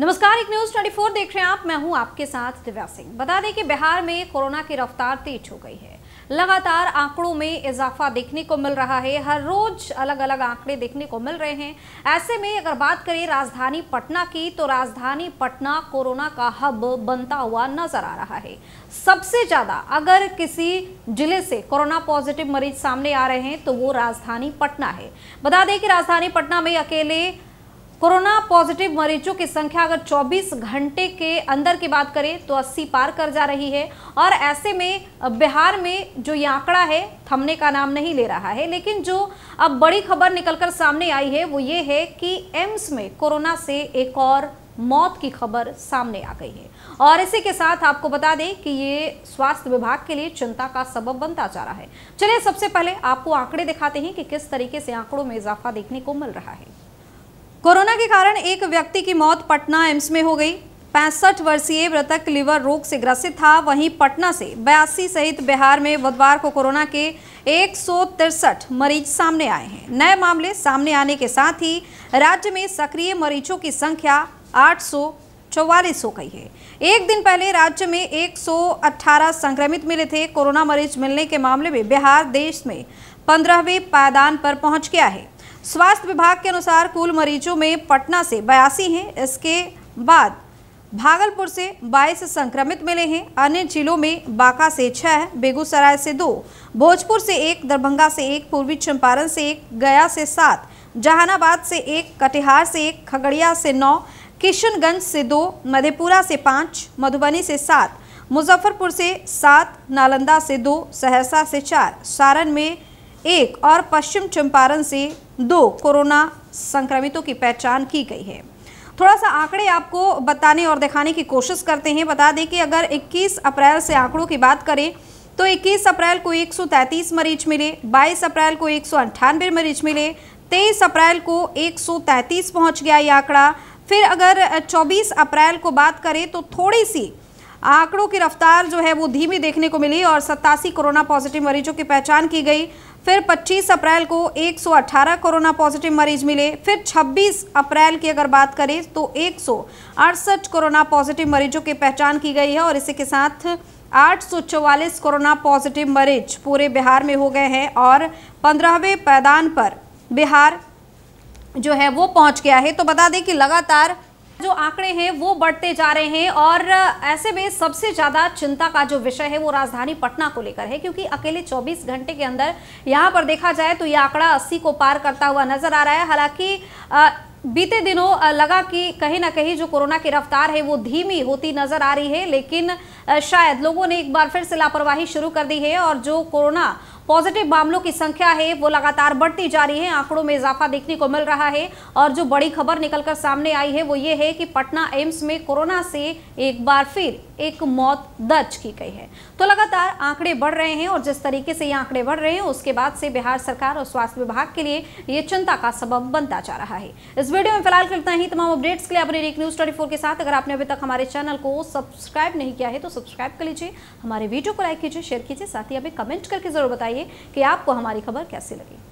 नमस्कार एक न्यूज 24 देख रहे हैं आप मैं हूं आपके साथ दिव्या सिंह बता दें कि बिहार में कोरोना की रफ्तार तेज हो गई है लगातार आंकड़ों में इजाफा देखने को मिल रहा है हर रोज अलग अलग आंकड़े देखने को मिल रहे हैं ऐसे में अगर बात करें राजधानी पटना की तो राजधानी पटना कोरोना का हब बनता हुआ नजर आ रहा है सबसे ज्यादा अगर किसी जिले से कोरोना पॉजिटिव मरीज सामने आ रहे हैं तो वो राजधानी पटना है बता दें कि राजधानी पटना में अकेले कोरोना पॉजिटिव मरीजों की संख्या अगर 24 घंटे के अंदर की बात करें तो 80 पार कर जा रही है और ऐसे में बिहार में जो ये आंकड़ा है थमने का नाम नहीं ले रहा है लेकिन जो अब बड़ी खबर निकलकर सामने आई है वो ये है कि एम्स में कोरोना से एक और मौत की खबर सामने आ गई है और इसी के साथ आपको बता दें कि ये स्वास्थ्य विभाग के लिए चिंता का सबब बनता जा रहा है चलिए सबसे पहले आपको आंकड़े दिखाते हैं कि किस तरीके से आंकड़ों में इजाफा देखने को मिल रहा है कोरोना के कारण एक व्यक्ति की मौत पटना एम्स में हो गई पैंसठ वर्षीय मृतक लिवर रोग से ग्रसित था वहीं पटना से बयासी सहित बिहार में बुधवार को कोरोना के एक मरीज सामने आए हैं नए मामले सामने आने के साथ ही राज्य में सक्रिय मरीजों की संख्या आठ चौवालीस हो गई है एक दिन पहले राज्य में 118 संक्रमित मिले थे कोरोना मरीज मिलने के मामले में बिहार देश में पंद्रहवें पायदान पर पहुंच गया है स्वास्थ्य विभाग के अनुसार कुल मरीजों में पटना से बयासी हैं इसके बाद भागलपुर से 22 संक्रमित मिले हैं अन्य जिलों में बांका से छः बेगूसराय से दो भोजपुर से एक दरभंगा से एक पूर्वी चंपारण से एक गया से सात जहानाबाद से एक कटिहार से एक खगड़िया से नौ किशनगंज से दो मधेपुरा से पाँच मधुबनी से सात मुजफ्फरपुर से सात नालंदा से दो सहरसा से चार सारण में एक और पश्चिम चंपारण से दो कोरोना संक्रमितों की पहचान की गई है थोड़ा सा आंकड़े आपको बताने और दिखाने की कोशिश करते हैं बता दें कि अगर 21 अप्रैल से आंकड़ों की बात करें तो 21 अप्रैल को 133 मरीज मिले 22 अप्रैल को एक मरीज मिले 23 अप्रैल को 133 पहुंच गया ये आंकड़ा फिर अगर 24 अप्रैल को बात करें तो थोड़ी सी आंकड़ों की रफ्तार जो है वो धीमी देखने को मिली और सत्तासी कोरोना पॉजिटिव मरीजों की पहचान की गई फिर 25 अप्रैल को 118 कोरोना पॉजिटिव मरीज मिले फिर 26 अप्रैल की अगर बात करें तो एक कोरोना पॉजिटिव मरीजों की पहचान की गई है और इसी के साथ आठ कोरोना पॉजिटिव मरीज पूरे बिहार में हो गए हैं और पंद्रहवें पैदान पर बिहार जो है वो पहुंच गया है तो बता दें कि लगातार जो आंकड़े हैं वो बढ़ते जा रहे हैं और ऐसे में सबसे ज्यादा चिंता का जो विषय है वो राजधानी पटना को लेकर है क्योंकि अकेले 24 घंटे के अंदर यहाँ पर देखा जाए तो ये आंकड़ा 80 को पार करता हुआ नजर आ रहा है हालांकि बीते दिनों लगा कि कहीं ना कहीं जो कोरोना की रफ्तार है वो धीमी होती नजर आ रही है लेकिन शायद लोगों ने एक बार फिर से लापरवाही शुरू कर दी है और जो कोरोना पॉजिटिव मामलों की संख्या है वो लगातार बढ़ती जा रही है आंकड़ों में इजाफा देखने को मिल रहा है और जो बड़ी खबर निकलकर सामने आई है वो ये है कि पटना एम्स में कोरोना से एक बार फिर एक मौत दर्ज की गई है तो लगातार आंकड़े बढ़ रहे हैं और जिस तरीके से ये आंकड़े बढ़ रहे हैं उसके बाद से बिहार सरकार और स्वास्थ्य विभाग के लिए ये चिंता का सबब बनता जा रहा है इस वीडियो में फिलहाल इतना ही तमाम अपडेट्स के लिए अपने एक न्यूज ट्वेंटी के साथ अगर आपने अभी तक हमारे चैनल को सब्सक्राइब नहीं किया है तो सब्सक्राइब कर लीजिए हमारे वीडियो को लाइक कीजिए शेयर कीजिए साथ ही अभी कमेंट करके जरूर बताइए बताइए कि आपको हमारी खबर कैसी लगी